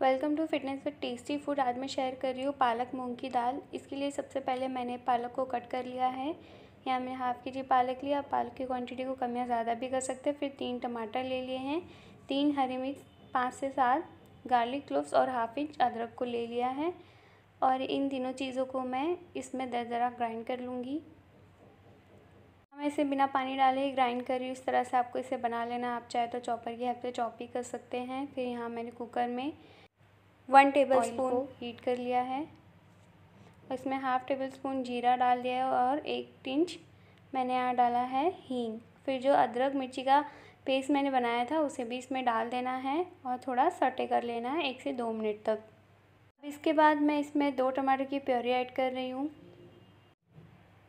welcome to fitness with tasty food आज मैं share कर रही हूँ पालक मूंग की दाल इसके लिए सबसे पहले मैंने पालक को कट कर लिया है यहाँ मैंने हाफ़ के जी पालक लिया पालक की क्वांटिटी को कम या ज़्यादा भी कर सकते हैं फिर तीन टमाटर ले लिए हैं तीन हरी मिर्च पाँच से सात गार्लिक क्लोव्स और हाफ इंच अदरक को ले लिया है और इन तीनों चीज़ों को मैं इसमें दरा ग्राइंड कर लूँगी मैं इसे बिना पानी डाले ही ग्राइंड कर रही हूँ इस तरह से आपको इसे बना लेना आप चाहे तो चॉपर की हेल्प से चॉप भी कर सकते हैं फिर यहाँ मैंने कुकर में वन टेबल स्पून हीट कर लिया है इसमें हाफ टेबल स्पून जीरा डाल दिया है और एक पिंच मैंने यहाँ डाला है हींग फिर जो अदरक मिर्ची का पेस्ट मैंने बनाया था उसे भी इसमें डाल देना है और थोड़ा सटे कर लेना है एक से दो मिनट तक अब इसके बाद मैं इसमें दो टमाटर की प्योरी ऐड कर रही हूँ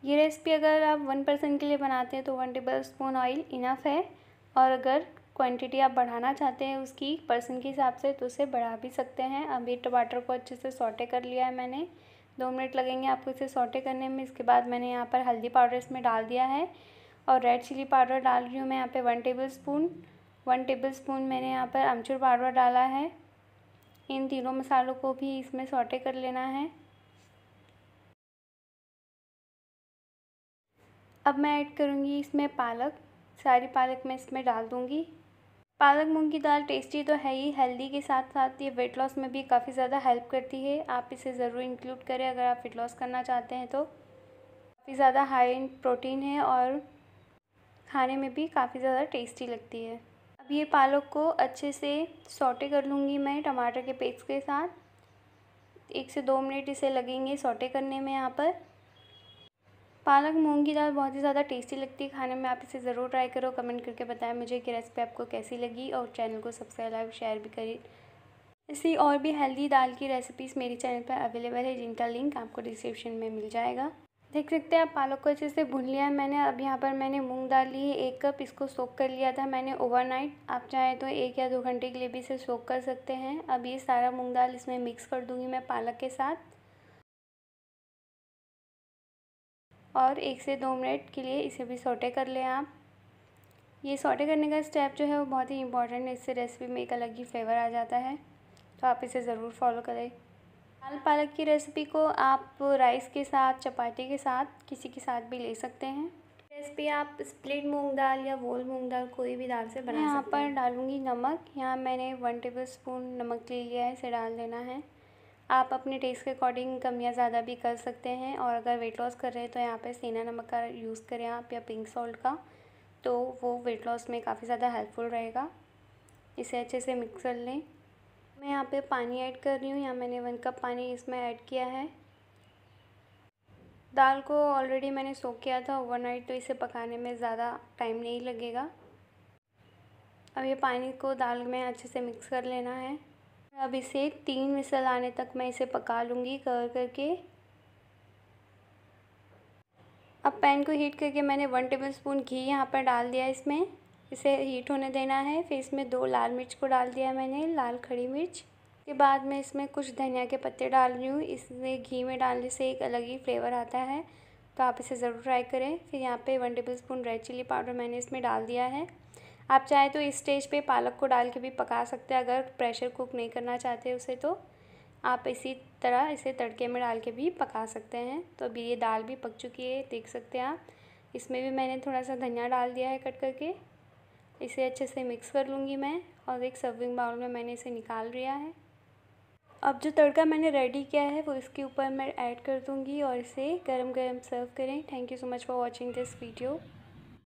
ये रेसिपी अगर आप वन पर्सन के लिए बनाते हैं तो one tablespoon oil enough है और अगर क्वांटिटी आप बढ़ाना चाहते हैं उसकी पर्सन के हिसाब से तो उसे बढ़ा भी सकते हैं अभी टमाटर तो को अच्छे से सॉटे कर लिया है मैंने दो मिनट लगेंगे आपको इसे सॉटे करने में इसके बाद मैंने यहाँ पर हल्दी पाउडर इसमें डाल दिया है और रेड चिली पाउडर डाल रही हूँ मैं यहाँ पर one tablespoon one tablespoon मैंने यहाँ पर अमचूर पाउडर डाला है इन तीनों मसालों को भी इसमें सॉटे कर लेना है अब मैं ऐड करूँगी इसमें पालक सारी पालक मैं इसमें डाल दूँगी पालक मूंग की दाल टेस्टी तो है ही हेल्दी के साथ साथ ये वेट लॉस में भी काफ़ी ज़्यादा हेल्प करती है आप इसे ज़रूर इंक्लूड करें अगर आप वेट लॉस करना चाहते हैं तो काफ़ी ज़्यादा हाई इन प्रोटीन है और खाने में भी काफ़ी ज़्यादा टेस्टी लगती है अब ये पालक को अच्छे से सौटे कर लूँगी मैं टमाटर के पेस्ट के साथ एक से दो मिनट इसे लगेंगे सौटे करने में यहाँ पर पालक मूंग की दाल बहुत ही ज़्यादा टेस्टी लगती है खाने में आप इसे ज़रूर ट्राई करो कमेंट करके बताएं मुझे कि रेसिपी आपको कैसी लगी और चैनल को सब्सक्राइब लाइक शेयर भी करें इसी और भी हेल्दी दाल की रेसिपीज़ मेरे चैनल पर अवेलेबल है जिनका लिंक आपको डिस्क्रिप्शन में मिल जाएगा देख सकते हैं आप पालक को अच्छे से भून लिया है मैंने अब यहाँ पर मैंने मूंग दाल ली है एक कप इसको सोख कर लिया था मैंने ओवरनाइट आप चाहे तो एक या दो घंटे के लिए भी इसे सोख कर सकते हैं अब ये सारा मूंग दाल इसमें मिक्स कर दूंगी मैं पालक के साथ और एक से दो मिनट के लिए इसे भी सोटे कर लें आप ये सोटे करने का स्टेप जो है वो बहुत ही इंपॉर्टेंट है इससे रेसिपी में एक अलग ही फ्लेवर आ जाता है तो आप इसे ज़रूर फॉलो करें दाल पालक की रेसिपी को आप राइस के साथ चपाती के साथ किसी के साथ भी ले सकते हैं रेसिपी आप स्प्लिट मूंग दाल या वोल मूंग दाल कोई भी दाल से बना यहाँ पर डालूँगी नमक यहाँ मैंने वन टेबल स्पून नमक ले लिया है इसे डाल देना है आप अपने टेस्ट के अकॉर्डिंग कम या ज़्यादा भी कर सकते हैं और अगर वेट लॉस कर रहे हैं तो यहाँ पे सीना नमक का यूज़ करें आप या पिंक सॉल्ट का तो वो वेट लॉस में काफ़ी ज़्यादा हेल्पफुल रहेगा इसे अच्छे से मिक्स कर लें मैं यहाँ पे पानी ऐड कर रही हूँ यहाँ मैंने वन कप पानी इसमें ऐड किया है दाल को ऑलरेडी मैंने सो किया था ओवरनाइट तो इसे पकाने में ज़्यादा टाइम नहीं लगेगा अब ये पानी को दाल में अच्छे से मिक्स कर लेना है अब इसे तीन मिसल आने तक मैं इसे पका लूँगी कवर करके अब पैन को हीट करके मैंने वन टेबल स्पून घी यहाँ पर डाल दिया इसमें इसे हीट होने देना है फिर इसमें दो लाल मिर्च को डाल दिया मैंने लाल खड़ी मिर्च के बाद मैं इसमें कुछ धनिया के पत्ते डाल रही हूँ इसमें घी में डालने से एक अलग ही फ्लेवर आता है तो आप इसे ज़रूर ट्राई करें फिर यहाँ पे one tablespoon red chilli powder मैंने इसमें डाल दिया है आप चाहें तो इस स्टेज पे पालक को डाल के भी पका सकते हैं अगर प्रेशर कुक नहीं करना चाहते उसे तो आप इसी तरह इसे तड़के में डाल के भी पका सकते हैं तो अभी ये दाल भी पक चुकी है देख सकते हैं आप इसमें भी मैंने थोड़ा सा धनिया डाल दिया है कट करके इसे अच्छे से मिक्स कर लूँगी मैं और एक सर्विंग बाउल में मैंने इसे निकाल लिया है अब जो तड़का मैंने रेडी किया है वो इसके ऊपर मैं ऐड कर दूँगी और इसे गरम गरम सर्व करें thank you so much for watching this video